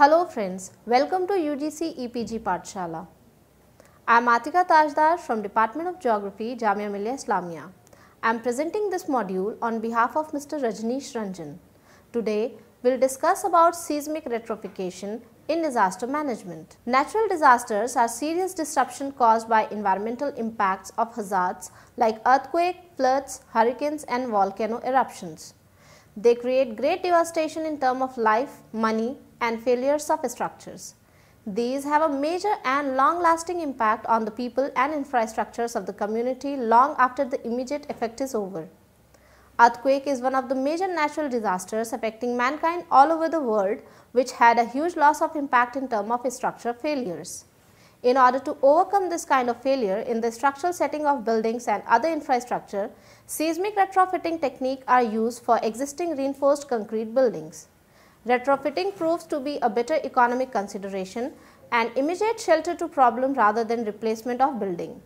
Hello friends, welcome to UGC EPG Partshala. I am Atika Tajdar from Department of Geography, Jamia Millia Islamia. I am presenting this module on behalf of Mr. Rajneesh Ranjan. Today, we will discuss about seismic retrofecation in disaster management. Natural disasters are serious disruption caused by environmental impacts of hazards like earthquake, floods, hurricanes and volcano eruptions. They create great devastation in terms of life, money, and failures of structures. These have a major and long-lasting impact on the people and infrastructures of the community long after the immediate effect is over. Earthquake is one of the major natural disasters affecting mankind all over the world which had a huge loss of impact in terms of structural failures. In order to overcome this kind of failure in the structural setting of buildings and other infrastructure, seismic retrofitting technique are used for existing reinforced concrete buildings. Retrofitting proves to be a better economic consideration and immediate shelter to problem rather than replacement of building.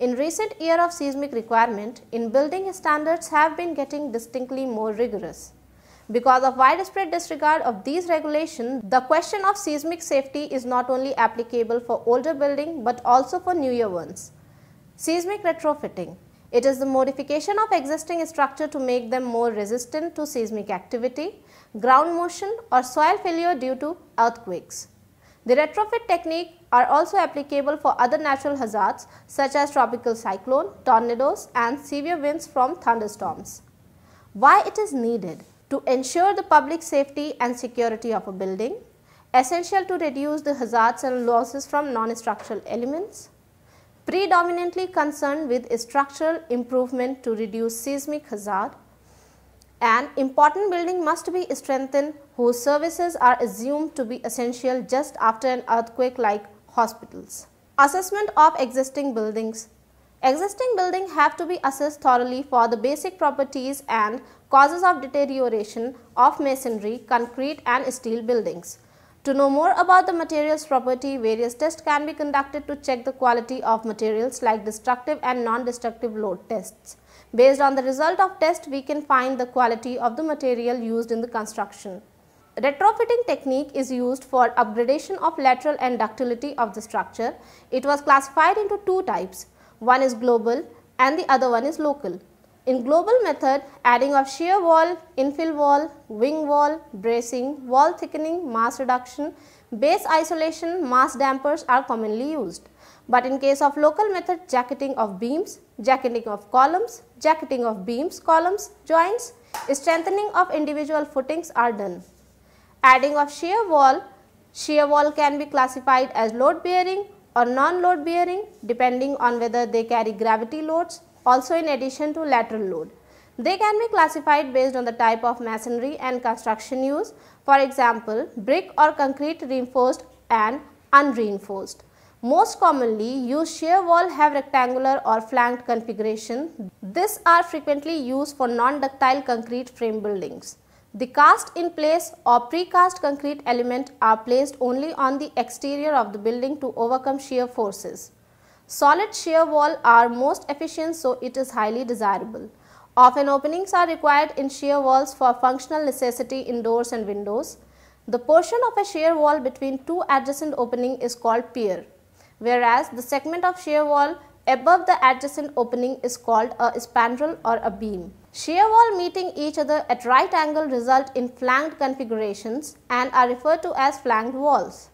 In recent year of seismic requirement, in building standards have been getting distinctly more rigorous. Because of widespread disregard of these regulations, the question of seismic safety is not only applicable for older building but also for newer ones. Seismic retrofitting. It is the modification of existing structure to make them more resistant to seismic activity ground motion or soil failure due to earthquakes. The retrofit technique are also applicable for other natural hazards such as tropical cyclone, tornadoes and severe winds from thunderstorms. Why it is needed? To ensure the public safety and security of a building, essential to reduce the hazards and losses from non-structural elements, predominantly concerned with structural improvement to reduce seismic hazard, an important building must be strengthened whose services are assumed to be essential just after an earthquake like hospitals. Assessment of existing buildings Existing buildings have to be assessed thoroughly for the basic properties and causes of deterioration of masonry, concrete and steel buildings. To know more about the material's property, various tests can be conducted to check the quality of materials like destructive and non-destructive load tests. Based on the result of test, we can find the quality of the material used in the construction. Retrofitting technique is used for upgradation of lateral and ductility of the structure. It was classified into two types. One is global and the other one is local. In global method, adding of shear wall, infill wall, wing wall, bracing, wall thickening, mass reduction, base isolation, mass dampers are commonly used. But in case of local method, jacketing of beams, jacketing of columns, jacketing of beams, columns, joints, strengthening of individual footings are done. Adding of shear wall, shear wall can be classified as load bearing or non-load bearing depending on whether they carry gravity loads, also in addition to lateral load. They can be classified based on the type of masonry and construction used, for example, brick or concrete reinforced and unreinforced. Most commonly used shear wall have rectangular or flanked configuration. These are frequently used for non-ductile concrete frame buildings. The cast in place or precast concrete element are placed only on the exterior of the building to overcome shear forces. Solid shear wall are most efficient so it is highly desirable. Often openings are required in shear walls for functional necessity in doors and windows. The portion of a shear wall between two adjacent opening is called pier, whereas the segment of shear wall above the adjacent opening is called a spandrel or a beam. Shear wall meeting each other at right angle result in flanked configurations and are referred to as flanked walls.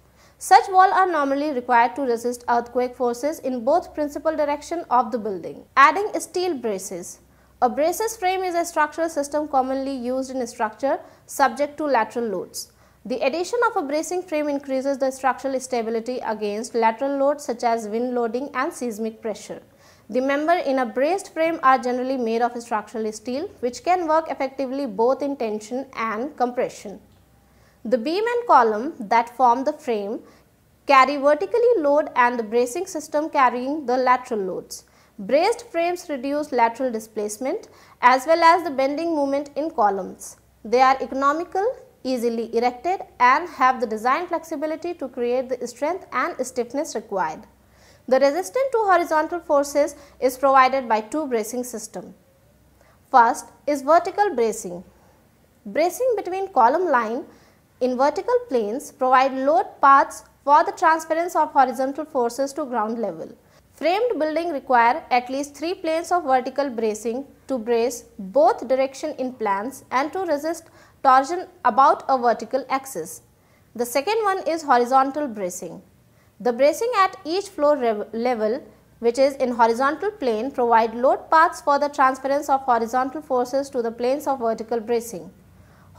Such walls are normally required to resist earthquake forces in both principal direction of the building. Adding steel braces. A braces frame is a structural system commonly used in a structure subject to lateral loads. The addition of a bracing frame increases the structural stability against lateral loads such as wind loading and seismic pressure. The member in a braced frame are generally made of structural steel which can work effectively both in tension and compression. The beam and column that form the frame carry vertically load and the bracing system carrying the lateral loads. Braced frames reduce lateral displacement as well as the bending moment in columns. They are economical, easily erected and have the design flexibility to create the strength and stiffness required. The resistance to horizontal forces is provided by two bracing system. First is vertical bracing. Bracing between column line in vertical planes provide load paths for the transference of horizontal forces to ground level. Framed building require at least three planes of vertical bracing to brace both direction in plans and to resist torsion about a vertical axis. The second one is horizontal bracing. The bracing at each floor level which is in horizontal plane provide load paths for the transference of horizontal forces to the planes of vertical bracing.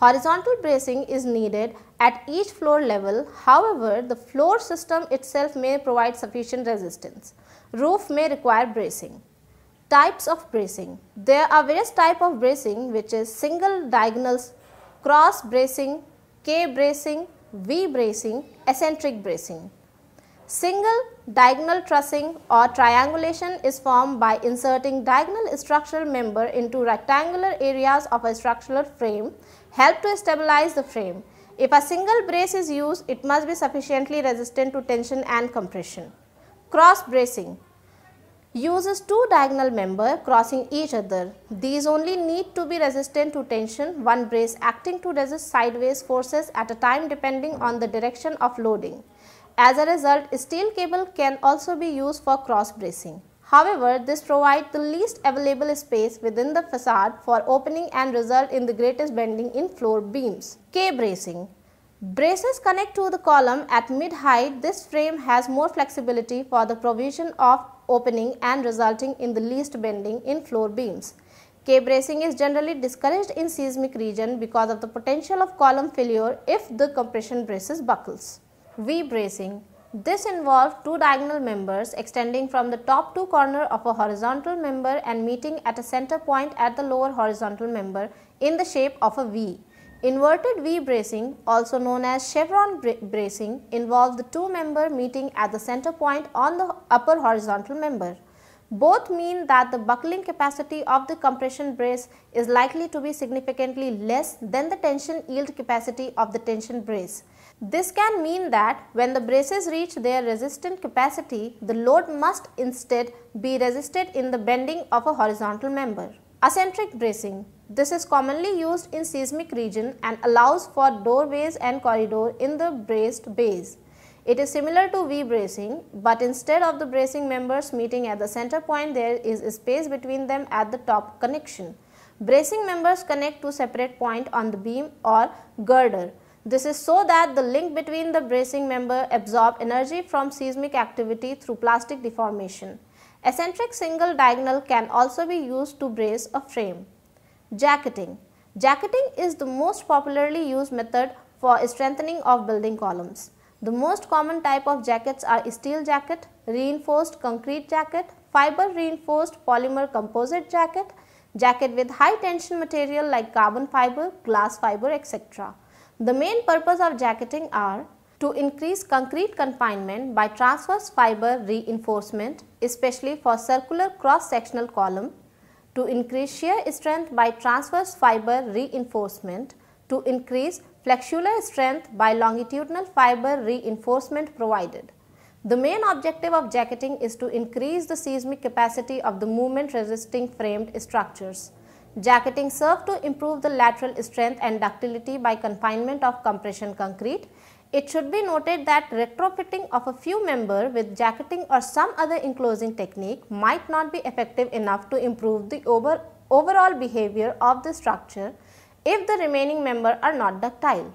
Horizontal bracing is needed at each floor level, however, the floor system itself may provide sufficient resistance. Roof may require bracing. Types of bracing. There are various types of bracing which is single diagonals, cross bracing, K bracing, V bracing, eccentric bracing. Single diagonal trussing or triangulation is formed by inserting diagonal structural member into rectangular areas of a structural frame help to stabilize the frame. If a single brace is used, it must be sufficiently resistant to tension and compression. Cross bracing uses two diagonal member crossing each other. These only need to be resistant to tension, one brace acting to resist sideways forces at a time depending on the direction of loading. As a result, steel cable can also be used for cross bracing. However, this provides the least available space within the facade for opening and result in the greatest bending in floor beams. K-bracing Braces connect to the column at mid-height. This frame has more flexibility for the provision of opening and resulting in the least bending in floor beams. K-bracing is generally discouraged in seismic region because of the potential of column failure if the compression braces buckles. V-bracing this involved two diagonal members extending from the top two corner of a horizontal member and meeting at a center point at the lower horizontal member in the shape of a V. Inverted V bracing, also known as chevron bracing, involves the two member meeting at the center point on the upper horizontal member. Both mean that the buckling capacity of the compression brace is likely to be significantly less than the tension yield capacity of the tension brace. This can mean that when the braces reach their resistant capacity, the load must instead be resisted in the bending of a horizontal member. Eccentric bracing. This is commonly used in seismic region and allows for doorways and corridor in the braced base. It is similar to V-bracing, but instead of the bracing members meeting at the center point, there is space between them at the top connection. Bracing members connect to separate point on the beam or girder this is so that the link between the bracing member absorb energy from seismic activity through plastic deformation. Eccentric single diagonal can also be used to brace a frame. Jacketing. Jacketing is the most popularly used method for strengthening of building columns. The most common type of jackets are steel jacket, reinforced concrete jacket, fiber reinforced polymer composite jacket, jacket with high tension material like carbon fiber, glass fiber etc. The main purpose of jacketing are to increase concrete confinement by transverse fiber reinforcement, especially for circular cross-sectional column, to increase shear strength by transverse fiber reinforcement, to increase flexural strength by longitudinal fiber reinforcement provided. The main objective of jacketing is to increase the seismic capacity of the movement resisting framed structures. Jacketing served to improve the lateral strength and ductility by confinement of compression concrete. It should be noted that retrofitting of a few member with jacketing or some other enclosing technique might not be effective enough to improve the over, overall behavior of the structure if the remaining member are not ductile.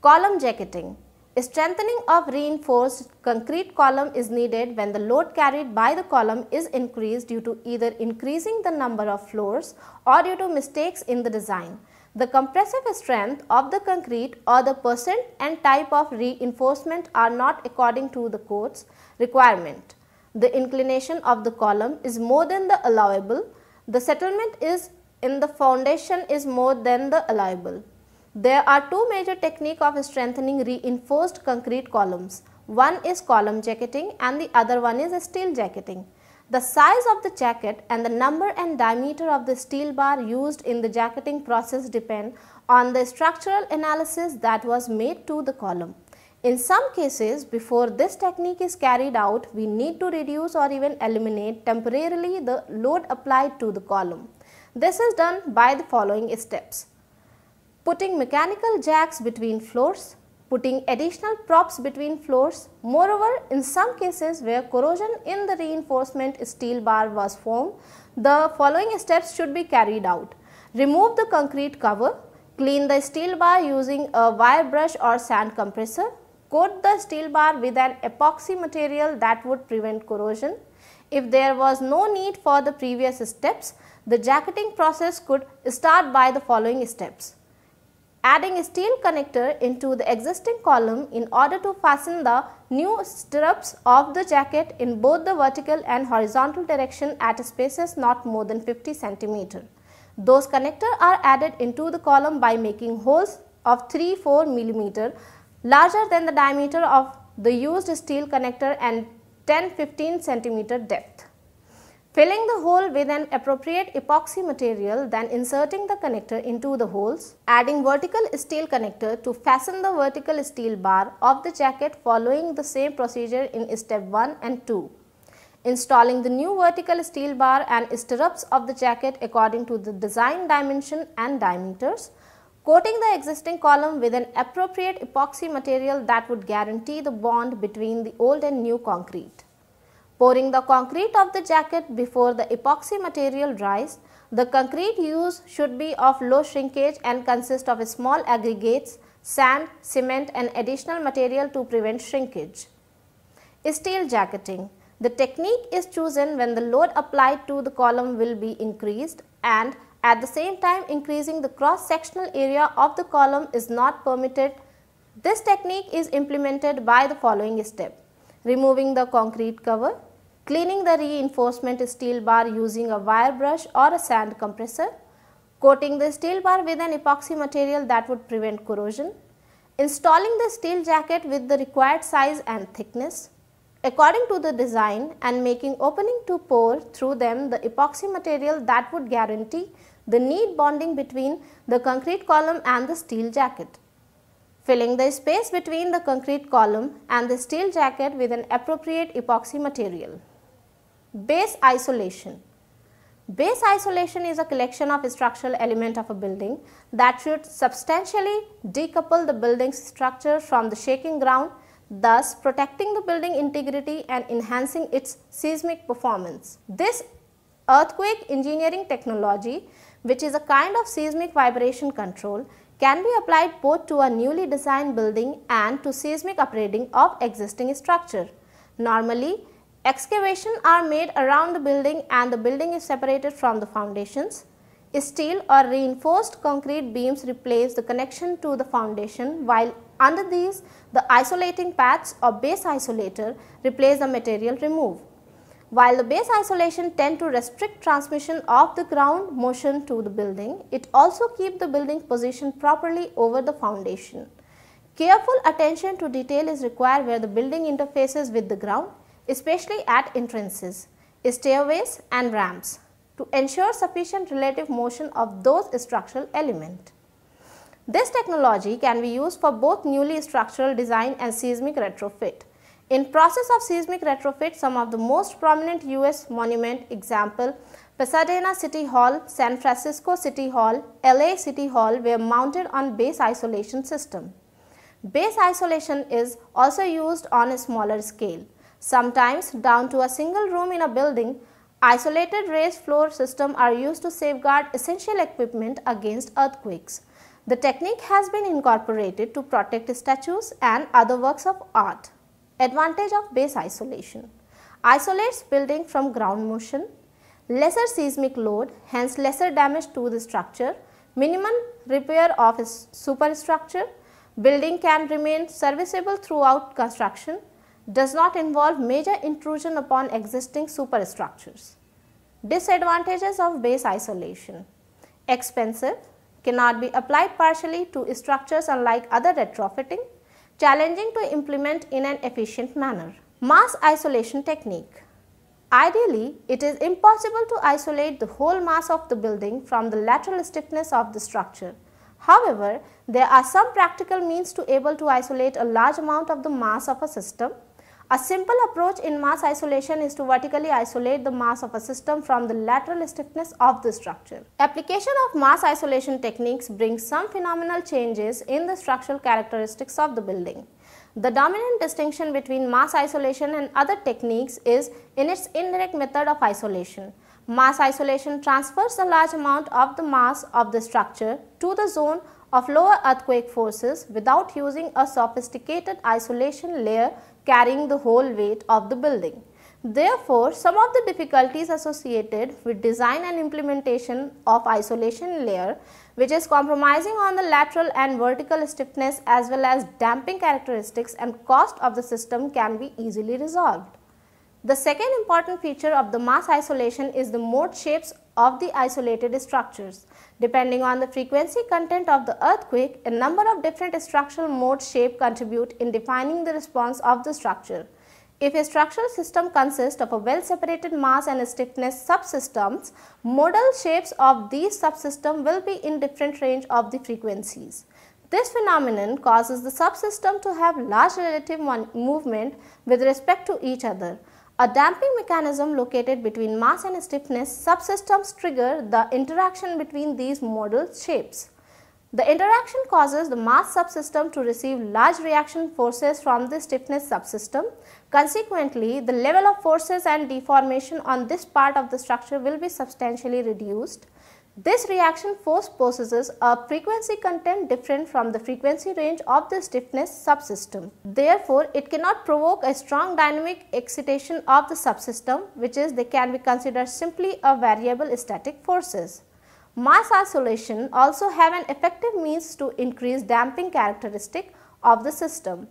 Column jacketing a strengthening of reinforced concrete column is needed when the load carried by the column is increased due to either increasing the number of floors or due to mistakes in the design. The compressive strength of the concrete or the percent and type of reinforcement are not according to the code's requirement. The inclination of the column is more than the allowable. The settlement is in the foundation is more than the allowable. There are two major technique of strengthening reinforced concrete columns. One is column jacketing and the other one is steel jacketing. The size of the jacket and the number and diameter of the steel bar used in the jacketing process depend on the structural analysis that was made to the column. In some cases, before this technique is carried out, we need to reduce or even eliminate temporarily the load applied to the column. This is done by the following steps putting mechanical jacks between floors, putting additional props between floors. Moreover, in some cases where corrosion in the reinforcement steel bar was formed, the following steps should be carried out. Remove the concrete cover, clean the steel bar using a wire brush or sand compressor, coat the steel bar with an epoxy material that would prevent corrosion. If there was no need for the previous steps, the jacketing process could start by the following steps adding a steel connector into the existing column in order to fasten the new stirrups of the jacket in both the vertical and horizontal direction at spaces not more than 50 centimeter. Those connectors are added into the column by making holes of 3-4 millimeter larger than the diameter of the used steel connector and 10-15 centimeter depth. Filling the hole with an appropriate epoxy material then inserting the connector into the holes. Adding vertical steel connector to fasten the vertical steel bar of the jacket following the same procedure in step 1 and 2. Installing the new vertical steel bar and stirrups of the jacket according to the design dimension and diameters. Coating the existing column with an appropriate epoxy material that would guarantee the bond between the old and new concrete. Pouring the concrete of the jacket before the epoxy material dries, the concrete used should be of low shrinkage and consist of small aggregates, sand, cement and additional material to prevent shrinkage. Steel jacketing. The technique is chosen when the load applied to the column will be increased and at the same time increasing the cross-sectional area of the column is not permitted. This technique is implemented by the following step. Removing the concrete cover, Cleaning the reinforcement steel bar using a wire brush or a sand compressor. Coating the steel bar with an epoxy material that would prevent corrosion. Installing the steel jacket with the required size and thickness. According to the design and making opening to pour through them the epoxy material that would guarantee the neat bonding between the concrete column and the steel jacket. Filling the space between the concrete column and the steel jacket with an appropriate epoxy material. Base isolation. Base isolation is a collection of structural element of a building that should substantially decouple the building's structure from the shaking ground, thus protecting the building integrity and enhancing its seismic performance. This earthquake engineering technology, which is a kind of seismic vibration control, can be applied both to a newly designed building and to seismic upgrading of existing structure. Normally, Excavation are made around the building and the building is separated from the foundations. Steel or reinforced concrete beams replace the connection to the foundation while under these the isolating pads or base isolator replace the material removed. While the base isolation tend to restrict transmission of the ground motion to the building, it also keep the building positioned properly over the foundation. Careful attention to detail is required where the building interfaces with the ground especially at entrances, stairways and ramps to ensure sufficient relative motion of those structural elements. This technology can be used for both newly structural design and seismic retrofit. In process of seismic retrofit, some of the most prominent US monument example Pasadena City Hall, San Francisco City Hall, LA City Hall were mounted on base isolation system. Base isolation is also used on a smaller scale sometimes down to a single room in a building, isolated raised floor systems are used to safeguard essential equipment against earthquakes. The technique has been incorporated to protect statues and other works of art. Advantage of base isolation Isolates building from ground motion, lesser seismic load, hence lesser damage to the structure, minimum repair of superstructure, building can remain serviceable throughout construction, does not involve major intrusion upon existing superstructures. Disadvantages of base isolation. Expensive, cannot be applied partially to structures unlike other retrofitting, challenging to implement in an efficient manner. Mass isolation technique. Ideally, it is impossible to isolate the whole mass of the building from the lateral stiffness of the structure. However, there are some practical means to able to isolate a large amount of the mass of a system a simple approach in mass isolation is to vertically isolate the mass of a system from the lateral stiffness of the structure. Application of mass isolation techniques brings some phenomenal changes in the structural characteristics of the building. The dominant distinction between mass isolation and other techniques is in its indirect method of isolation. Mass isolation transfers a large amount of the mass of the structure to the zone of lower earthquake forces without using a sophisticated isolation layer carrying the whole weight of the building. Therefore, some of the difficulties associated with design and implementation of isolation layer which is compromising on the lateral and vertical stiffness as well as damping characteristics and cost of the system can be easily resolved. The second important feature of the mass isolation is the mode shapes of the isolated structures. Depending on the frequency content of the earthquake, a number of different structural mode shape contribute in defining the response of the structure. If a structural system consists of a well-separated mass and stiffness subsystems, modal shapes of these subsystems will be in different range of the frequencies. This phenomenon causes the subsystem to have large relative movement with respect to each other. A damping mechanism located between mass and stiffness subsystems trigger the interaction between these model shapes. The interaction causes the mass subsystem to receive large reaction forces from the stiffness subsystem. Consequently, the level of forces and deformation on this part of the structure will be substantially reduced. This reaction force possesses a frequency content different from the frequency range of the stiffness subsystem. Therefore, it cannot provoke a strong dynamic excitation of the subsystem which is they can be considered simply a variable static forces. Mass isolation also have an effective means to increase damping characteristic of the system.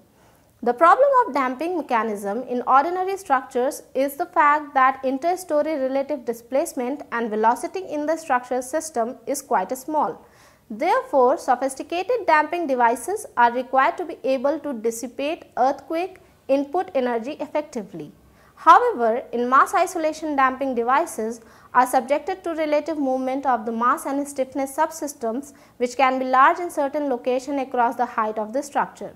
The problem of damping mechanism in ordinary structures is the fact that interstory relative displacement and velocity in the structure system is quite small. Therefore, sophisticated damping devices are required to be able to dissipate earthquake input energy effectively. However, in mass isolation damping devices are subjected to relative movement of the mass and stiffness subsystems which can be large in certain location across the height of the structure.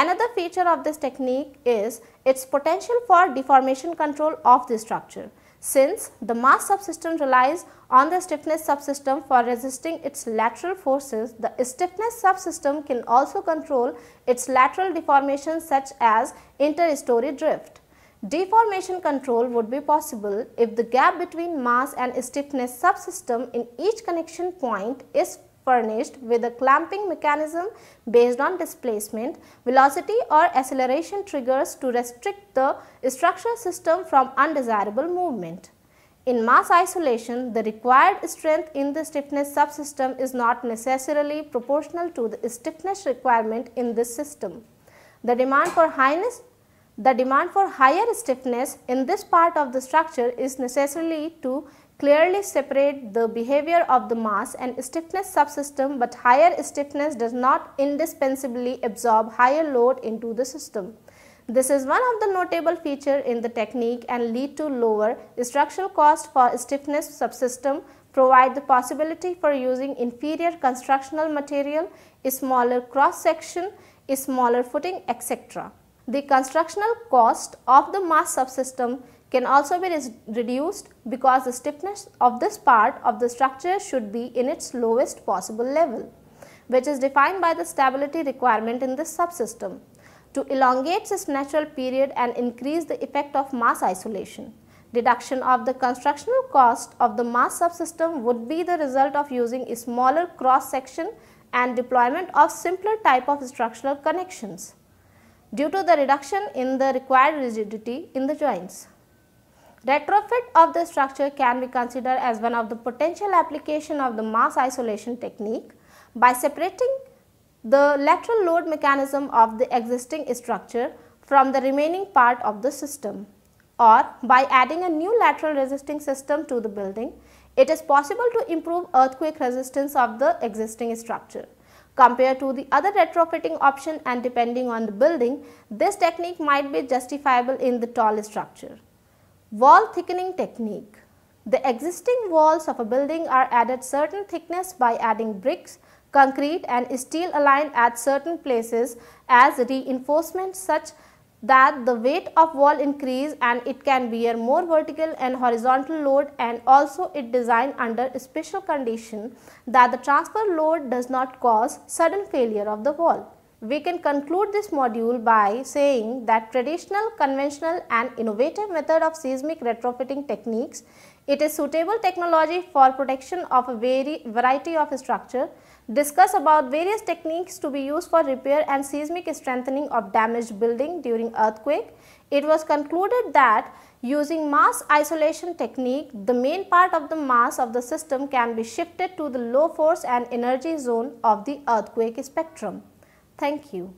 Another feature of this technique is its potential for deformation control of the structure since the mass subsystem relies on the stiffness subsystem for resisting its lateral forces, the stiffness subsystem can also control its lateral deformation such as interstory drift. Deformation control would be possible if the gap between mass and stiffness subsystem in each connection point is furnished with a clamping mechanism based on displacement, velocity or acceleration triggers to restrict the structure system from undesirable movement. In mass isolation, the required strength in the stiffness subsystem is not necessarily proportional to the stiffness requirement in this system. The demand for highness the demand for higher stiffness in this part of the structure is necessarily to clearly separate the behavior of the mass and stiffness subsystem but higher stiffness does not indispensably absorb higher load into the system. This is one of the notable feature in the technique and lead to lower structural cost for stiffness subsystem provide the possibility for using inferior constructional material, smaller cross section, smaller footing etc. The constructional cost of the mass subsystem can also be reduced because the stiffness of this part of the structure should be in its lowest possible level, which is defined by the stability requirement in this subsystem to elongate this natural period and increase the effect of mass isolation. Deduction of the constructional cost of the mass subsystem would be the result of using a smaller cross section and deployment of simpler type of structural connections due to the reduction in the required rigidity in the joints. Retrofit of the structure can be considered as one of the potential application of the mass isolation technique by separating the lateral load mechanism of the existing structure from the remaining part of the system or by adding a new lateral resisting system to the building, it is possible to improve earthquake resistance of the existing structure. Compared to the other retrofitting option and depending on the building, this technique might be justifiable in the tall structure. Wall thickening technique. The existing walls of a building are added certain thickness by adding bricks, concrete and steel aligned at certain places as reinforcement such that the weight of wall increase and it can bear more vertical and horizontal load and also it designed under special condition that the transfer load does not cause sudden failure of the wall we can conclude this module by saying that traditional, conventional and innovative method of seismic retrofitting techniques, it is suitable technology for protection of a vari variety of structure, discuss about various techniques to be used for repair and seismic strengthening of damaged building during earthquake. It was concluded that using mass isolation technique, the main part of the mass of the system can be shifted to the low force and energy zone of the earthquake spectrum. Thank you.